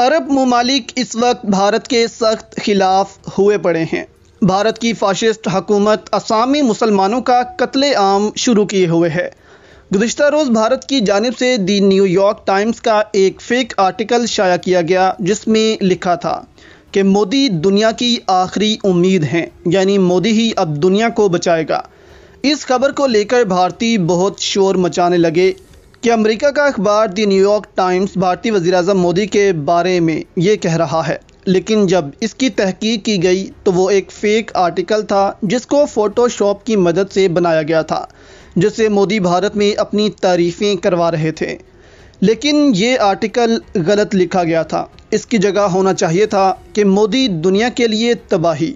अरब ममालिक इस वक्त भारत के सख्त खिलाफ हुए पड़े हैं भारत की फाशिस्ट हकूमत असामी मुसलमानों का कत्ले आम शुरू किए हुए है गुजशत रोज़ भारत की जानब से दी न्यूयॉर्क टाइम्स का एक फेक आर्टिकल शाया किया गया जिसमें लिखा था कि मोदी दुनिया की आखिरी उम्मीद हैं यानी मोदी ही अब दुनिया को बचाएगा इस खबर को लेकर भारतीय बहुत शोर मचाने लगे कि अमेरिका का अखबार दी न्यूयॉर्क टाइम्स भारतीय वजी अजम मोदी के बारे में ये कह रहा है लेकिन जब इसकी तहकीक की गई तो वो एक फ़ेक आर्टिकल था जिसको फ़ोटोशॉप की मदद से बनाया गया था जिससे मोदी भारत में अपनी तारीफ़ें करवा रहे थे लेकिन ये आर्टिकल गलत लिखा गया था इसकी जगह होना चाहिए था कि मोदी दुनिया के लिए तबाही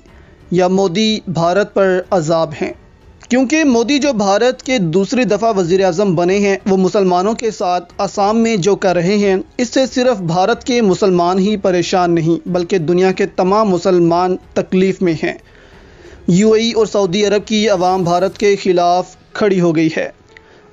या मोदी भारत पर अजाब हैं क्योंकि मोदी जो भारत के दूसरी दफ़ा वज़ी अजम बने हैं वो मुसलमानों के साथ आसाम में जो कर रहे हैं इससे सिर्फ भारत के मुसलमान ही परेशान नहीं बल्कि दुनिया के तमाम मुसलमान तकलीफ़ में हैं यूएई और सऊदी अरब की आवाम भारत के ख़िलाफ़ खड़ी हो गई है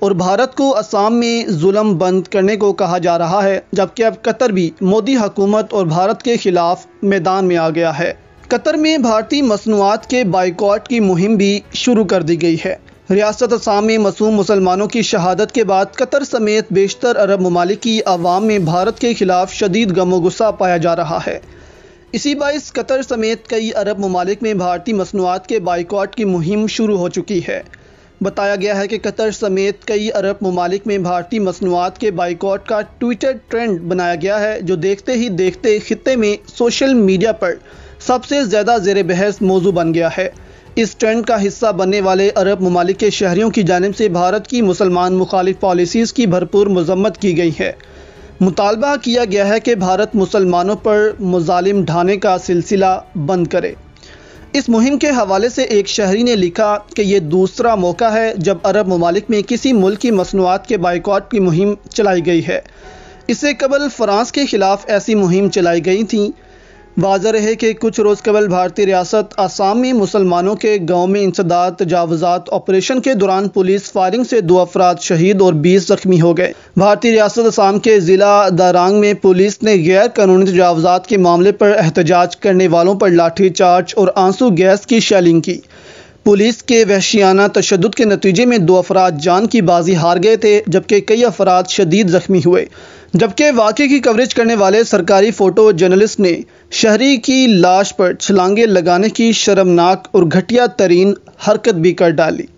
और भारत को असम में जुल्म बंद करने को कहा जा रहा है जबकि अब कतर भी मोदी हकूमत और भारत के ख़िलाफ़ मैदान में आ गया है कतर में भारतीय मसनूआत के बाइकआउट की मुहिम भी शुरू कर दी गई है रियासत असाम में मसूम मुसलमानों की शहादत के बाद कतर समेत बेशतर अरब ममालिक की आवाम में भारत के खिलाफ शदीद गम गुस्सा पाया जा रहा है इसी बाइस कतर समेत कई अरब ममालिक में भारतीय मसनूआत के बाइकआउट की मुहिम शुरू हो चुकी है बताया गया है कि कतर समेत कई अरब ममालिक में भारतीय मसनूआत के बाइकआउट का ट्विटर ट्रेंड बनाया गया है जो देखते ही देखते खत्े में सोशल मीडिया पर सबसे ज़्यादा जेर बहस मौजू बन गया है इस ट्रेंड का हिस्सा बनने वाले अरब ममालिक के शहरीों की जानब से भारत की मुसलमान मुखालिफ पॉलिसीज़ की भरपूर मजम्मत की गई है मुतालबा किया गया है कि भारत मुसलमानों पर मुजालिम ढाने का सिलसिला बंद करे इस मुहिम के हवाले से एक शहरी ने लिखा कि यह दूसरा मौका है जब अरब ममालिक में किसी मुल्क की मसनूआत के बाइकआउट की मुहिम चलाई गई है इससे कबल फ्रांस के खिलाफ ऐसी मुहिम चलाई गई थी वाज रहे कि कुछ रोज़ कबल भारतीय रियासत आसाम में मुसलमानों के गाँव में इंसदात तजावजात ऑपरेशन के दौरान पुलिस फायरिंग से दो अफराद शहीद और बीस जख्मी हो गए भारतीय रियासत आसाम के ज़िला दारांग में पुलिस ने गैर कानूनी तजावजात के मामले पर एहतजाज करने वालों पर लाठीचार्ज और आंसू गैस की शैलिंग की पुलिस के वहशियाना तशद के नतीजे में दो अफराद जान की बाजी हार गए थे जबकि कई अफराद शदीद जख्मी हुए जबकि वाक़े की कवरेज करने वाले सरकारी फ़ोटो जर्नलिस्ट ने शहरी की लाश पर छलांगे लगाने की शर्मनाक और घटिया तरीन हरकत भी कर डाली